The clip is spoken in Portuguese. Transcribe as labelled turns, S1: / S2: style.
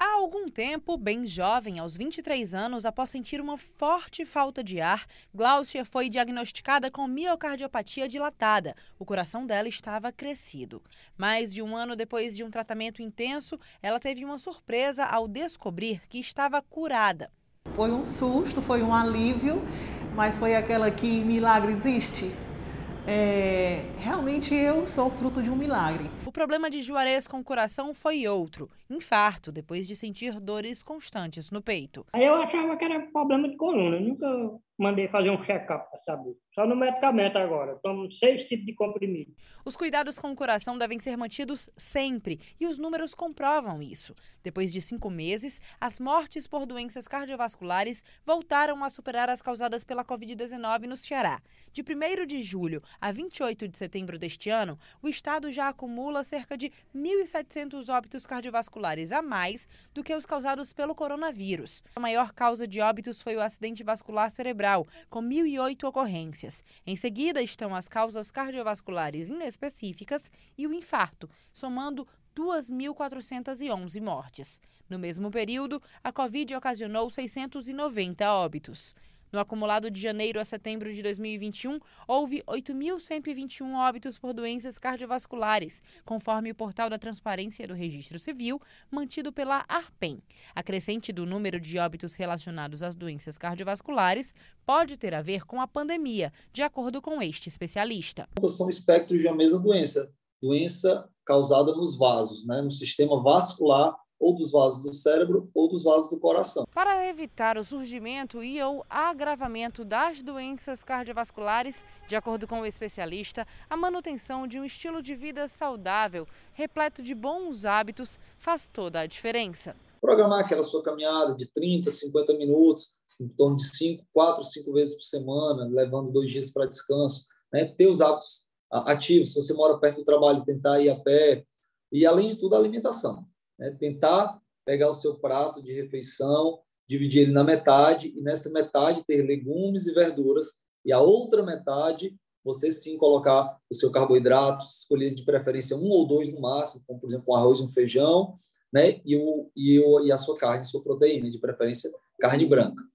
S1: Há algum tempo, bem jovem, aos 23 anos, após sentir uma forte falta de ar, Glaucia foi diagnosticada com miocardiopatia dilatada. O coração dela estava crescido. Mais de um ano depois de um tratamento intenso, ela teve uma surpresa ao descobrir que estava curada. Foi um susto, foi um alívio, mas foi aquela que milagre existe. É realmente eu sou fruto de um milagre. O problema de Juarez com o coração foi outro, infarto, depois de sentir dores constantes no peito. Eu achava que era problema de coluna, nunca mandei fazer um check-up para saber. Só no medicamento agora, tomo seis tipos de comprimido. Os cuidados com o coração devem ser mantidos sempre e os números comprovam isso. Depois de cinco meses, as mortes por doenças cardiovasculares voltaram a superar as causadas pela Covid-19 no Ceará. De 1 de julho a 28 de setembro deste ano, o estado já acumula cerca de 1.700 óbitos cardiovasculares a mais do que os causados pelo coronavírus. A maior causa de óbitos foi o acidente vascular cerebral, com 1.008 ocorrências. Em seguida estão as causas cardiovasculares inespecíficas e o infarto, somando 2.411 mortes. No mesmo período, a Covid ocasionou 690 óbitos. No acumulado de janeiro a setembro de 2021, houve 8.121 óbitos por doenças cardiovasculares, conforme o portal da Transparência do Registro Civil, mantido pela ARPEN. A crescente do número de óbitos relacionados às doenças cardiovasculares pode ter a ver com a pandemia, de acordo com este especialista.
S2: São espectros de uma mesma doença, doença causada nos vasos, né, no sistema vascular ou dos vasos do cérebro ou dos vasos do coração.
S1: Para evitar o surgimento e ou agravamento das doenças cardiovasculares, de acordo com o especialista, a manutenção de um estilo de vida saudável, repleto de bons hábitos, faz toda a diferença.
S2: Programar aquela sua caminhada de 30, 50 minutos, em torno de 5, 4, 5 vezes por semana, levando dois dias para descanso, né? ter os hábitos ah, ativos, se você mora perto do trabalho, tentar ir a pé, e além de tudo a alimentação. Né? Tentar pegar o seu prato de refeição, dividir ele na metade e nessa metade ter legumes e verduras e a outra metade você sim colocar o seu carboidrato, escolher de preferência um ou dois no máximo, como por exemplo um arroz, um feijão, né? E, o, e, o, e a sua carne, sua proteína, de preferência carne branca.